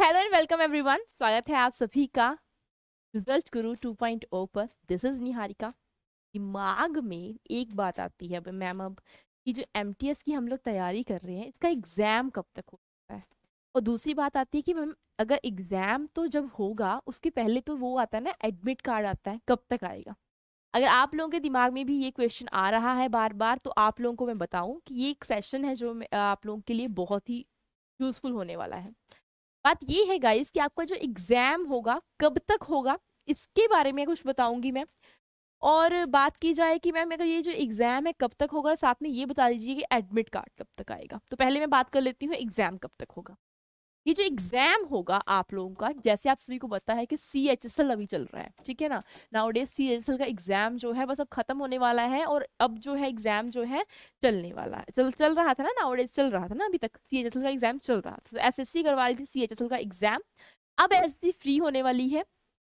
hello and welcome everyone स्वागत है आप सभी का रिजल्ट गुरु 2.0 पर दिस इज निहारिका दिमाग में एक बात आती है अब मैम अब कि जो एम की हम लोग तैयारी कर रहे हैं इसका एग्ज़ाम कब तक हो सकता है और दूसरी बात आती है कि मैम अगर एग्ज़ाम तो जब होगा उसके पहले तो वो आता है ना एडमिट कार्ड आता है कब तक आएगा अगर आप लोगों के दिमाग में भी ये क्वेश्चन आ रहा है बार बार तो आप लोगों को मैं बताऊं कि ये एक सेशन है जो आप लोगों के लिए बहुत ही यूज़फुल होने वाला है बात ये है गाइस कि आपका जो एग्ज़ाम होगा कब तक होगा इसके बारे में कुछ बताऊंगी मैं और बात की जाए कि मैम अगर ये जो एग्ज़ाम है कब तक होगा साथ में ये बता दीजिए कि एडमिट कार्ड कब तक आएगा तो पहले मैं बात कर लेती हूँ एग्ज़ाम कब तक होगा ये जो एग्जाम होगा आप लोगों का जैसे आप सभी को पता है कि सी एच एस एल अभी चल रहा है ठीक है ना now day C H S L का एग्जाम जो है बस अब खत्म होने वाला है और अब जो है एग्जाम जो है चलने वाला है चल चल रहा था ना नाउ डे चल रहा था ना अभी तक सी एच एस एल का एग्जाम चल रहा था एस एस सी करवा रही थी सी एच एस एल का एग्जाम अब एस सी फ्री होने वाली है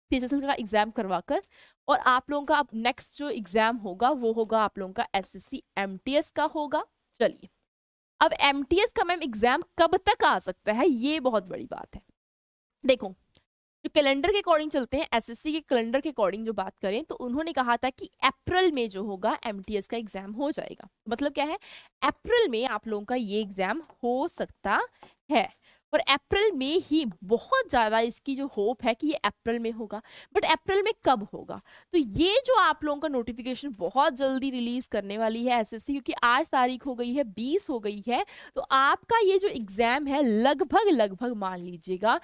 सी एच एस एल का एग्जाम करवा कर और आप लोगों का अब नेक्स्ट जो एग्जाम होगा वो होगा आप लोगों का S S C M T S का होगा चलिए अब एम का मैम एग्जाम कब तक आ सकता है ये बहुत बड़ी बात है देखो जो कैलेंडर के अकॉर्डिंग चलते हैं एसएससी के कैलेंडर के अकॉर्डिंग जो बात करें तो उन्होंने कहा था कि अप्रैल में जो होगा एमटीएस का एग्जाम हो जाएगा मतलब क्या है अप्रैल में आप लोगों का ये एग्जाम हो सकता है और अप्रैल में ही बहुत ज़्यादा इसकी जो होप है कि ये अप्रैल में होगा बट अप्रैल में कब होगा तो ये जो आप लोगों का नोटिफिकेशन बहुत जल्दी रिलीज करने वाली है एसएससी क्योंकि आज तारीख हो गई है बीस हो गई है तो आपका ये जो एग्जाम है लगभग लगभग मान लीजिएगा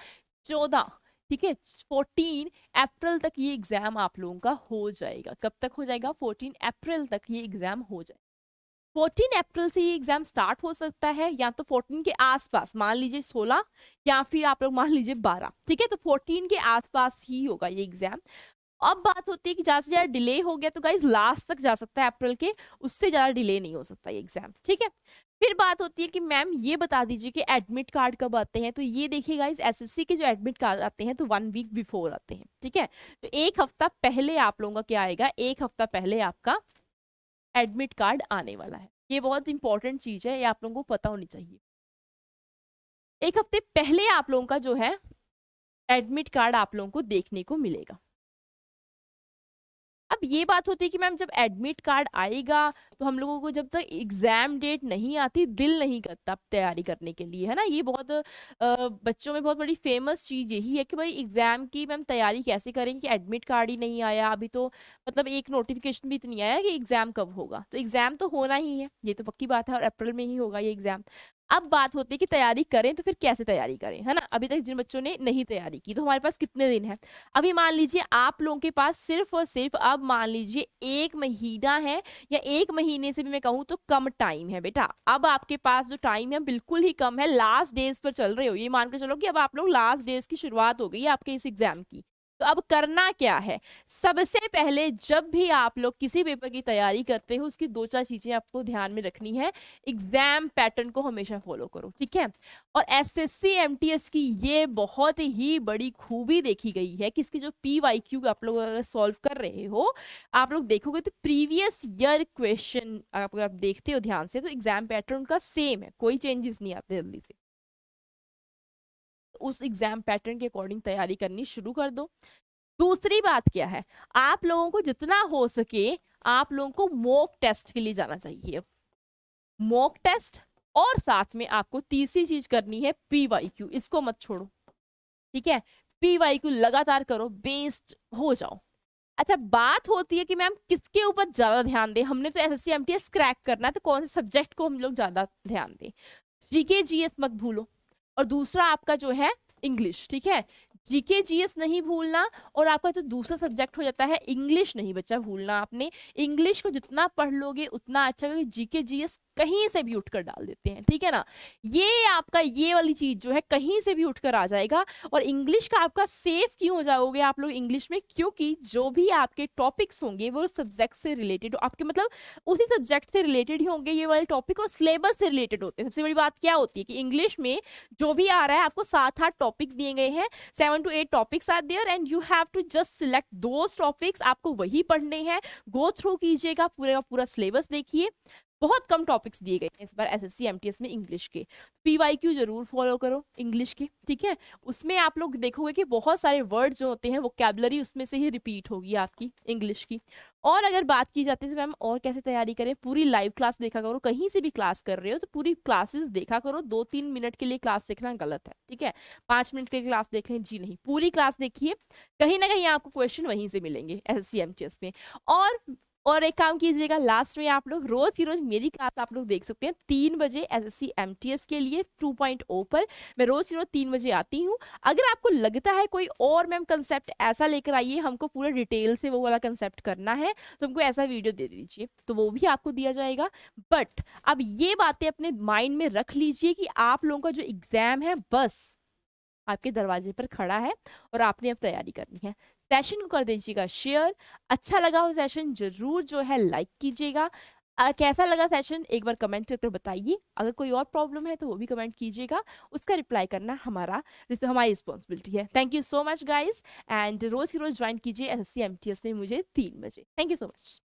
चौदह ठीक है फोर्टीन अप्रैल तक ये एग्जाम आप लोगों का हो जाएगा कब तक हो जाएगा फोर्टीन अप्रैल तक ये एग्जाम हो जाएगा फोर्टीन अप्रैल से ये एग्जाम स्टार्ट हो सकता है या तो फोर्टीन के आसपास मान लीजिए सोलह या फिर आप लोग मान लीजिए बारह ठीक है तो फोर्टीन के आसपास ही होगा ये एग्जाम अब बात होती है कि ज़्यादा से ज़्यादा डिले हो गया तो गाइज लास्ट तक जा सकता है अप्रैल के उससे ज़्यादा डिले नहीं हो सकता ये एग्जाम ठीक है फिर बात होती है कि मैम ये बता दीजिए कि एडमिट कार्ड कब आते हैं तो ये देखिए गाइज एसएससी के जो एडमिट कार्ड आते हैं तो वन वीक बिफोर आते हैं ठीक है तो एक हफ्ता पहले आप लोगों का क्या आएगा एक हफ्ता पहले आपका एडमिट कार्ड आने वाला है ये बहुत इंपॉर्टेंट चीज़ है ये आप लोगों को पता होनी चाहिए एक हफ्ते पहले आप लोगों का जो है एडमिट कार्ड आप लोगों को देखने को मिलेगा अब ये बात होती है कि मैम जब एडमिट कार्ड आएगा तो हम लोगों को जब तक एग्जाम डेट नहीं आती दिल नहीं करता तैयारी करने के लिए है ना ये बहुत बच्चों में बहुत बड़ी फेमस चीज़ यही है कि भाई एग्जाम की मैम तैयारी कैसे करें कि एडमिट कार्ड ही नहीं आया अभी तो मतलब एक नोटिफिकेशन भी इतनी तो आया कि एग्जाम कब होगा तो एग्जाम तो होना ही है ये तो पक्की बात है और अप्रैल में ही होगा ये एग्जाम अब बात होती है कि तैयारी करें तो फिर कैसे तैयारी करें है ना अभी तक जिन बच्चों ने नहीं तैयारी की तो हमारे पास कितने दिन है अभी मान लीजिए आप लोगों के पास सिर्फ और सिर्फ अब मान लीजिए एक महीना है या एक महीना महीने से भी मैं कहूँ तो कम टाइम है बेटा अब आपके पास जो टाइम है बिल्कुल ही कम है लास्ट डेज पर चल रहे हो ये मानकर चलो कि अब आप लोग लास्ट डेज की शुरुआत हो गई है आपके इस एग्जाम की तो अब करना क्या है सबसे पहले जब भी आप लोग किसी पेपर की तैयारी करते हो उसकी दो चार चीजें आपको ध्यान में रखनी है एग्जाम पैटर्न को हमेशा फॉलो करो ठीक है और एस एस की ये बहुत ही बड़ी खूबी देखी गई है कि इसकी जो पी वाई क्यू आप लोग अगर सॉल्व कर रहे हो आप लोग देखोगे तो प्रीवियस ईयर क्वेश्चन आप देखते हो ध्यान से तो एग्जाम पैटर्न का सेम है कोई चेंजेस नहीं आते जल्दी से उस एग्जाम पैटर्न के अकॉर्डिंग तैयारी करनी शुरू कर दो दूसरी बात क्या है आप लोगों को जितना हो सके आप लोगों को मॉक टेस्ट के लिए जाना चाहिए मॉक टेस्ट और साथ में आपको तीसरी चीज करनी है पीवाईक्यू इसको मत छोड़ो ठीक है पीवाईक्यू लगातार करो बेस्ड हो जाओ अच्छा बात होती है कि मैम किसके ऊपर ज्यादा ध्यान दें हमने तो एस एस क्रैक करना है तो कौन से सब्जेक्ट को हम लोग ज्यादा ध्यान दें जीके जीएस मत भूलो और दूसरा आपका जो है इंग्लिश ठीक है जीके जीएस नहीं भूलना और आपका जो दूसरा सब्जेक्ट हो जाता है इंग्लिश नहीं बच्चा भूलना आपने इंग्लिश को जितना पढ़ लोगे उतना अच्छा क्योंकि जीके जीएस कहीं से भी उठकर डाल देते हैं ठीक है ना ये आपका ये वाली चीज जो है कहीं से भी उठकर आ जाएगा और इंग्लिश का आपका सेफ क्यों हो जाओगे आप लोग इंग्लिश में क्योंकि जो भी आपके टॉपिक्स होंगे वो सब्जेक्ट से रिलेटेड आपके मतलब उसी सब्जेक्ट से रिलेटेड ही होंगे ये वाले टॉपिक और सिलेबस से रिलेटेड होते हैं सबसे बड़ी बात क्या होती है कि इंग्लिश में जो भी आ रहा है आपको सात आठ टॉपिक दिए गए हैं seven two eight topics are there and you have to just select those topics आपको वही पढ़ने हैं गो थ्रू कीजिएगा पूरे का पूरा सिलेबस देखिए बहुत कम टॉपिक्स दिए गए हैं इस बार एस एस में इंग्लिश के पी वाई क्यू जरूर फॉलो करो इंग्लिश के ठीक है उसमें आप लोग देखोगे कि बहुत सारे वर्ड जो होते हैं वो कैबलरी उसमें से ही रिपीट होगी आपकी इंग्लिश की और अगर बात की जाती है तो मैम और कैसे तैयारी करें पूरी लाइव क्लास देखा करो कहीं से भी क्लास कर रहे हो तो पूरी क्लासेस देखा करो दो तीन मिनट के लिए क्लास देखना गलत है ठीक है पाँच मिनट के लिए क्लास देख लें जी नहीं पूरी क्लास देखिए कहीं ना कहीं आपको क्वेश्चन वहीं से मिलेंगे एस एस में और और एक काम कीजिएगा लास्ट में आप लोग रोज की रोज मेरी क्लास आप लोग देख सकते हैं तीन बजे एस एस सी के लिए टू पॉइंट ओ पर मैं रोज की रोज तीन बजे आती हूँ अगर आपको लगता है कोई और मैम कंसेप्ट ऐसा लेकर आइए हमको पूरा डिटेल से वो वाला कंसेप्ट करना है तो हमको ऐसा वीडियो दे दीजिए तो वो भी आपको दिया जाएगा बट अब ये बातें अपने माइंड में रख लीजिए कि आप लोगों का जो एग्ज़ाम है बस आपके दरवाजे पर खड़ा है और आपने अब तैयारी करनी है सेशन को कर दीजिएगा शेयर अच्छा लगा हो सेशन जरूर जो है लाइक कीजिएगा कैसा लगा सेशन एक बार कमेंट करके बताइए अगर कोई और प्रॉब्लम है तो वो भी कमेंट कीजिएगा उसका रिप्लाई करना हमारा हमारी रिस्पॉन्सिबिलिटी है thank you so much guys and रोज़ की रोज़ ज्वाइन कीजिए S S C M T S में मुझे तीन बजे थैंक यू सो मच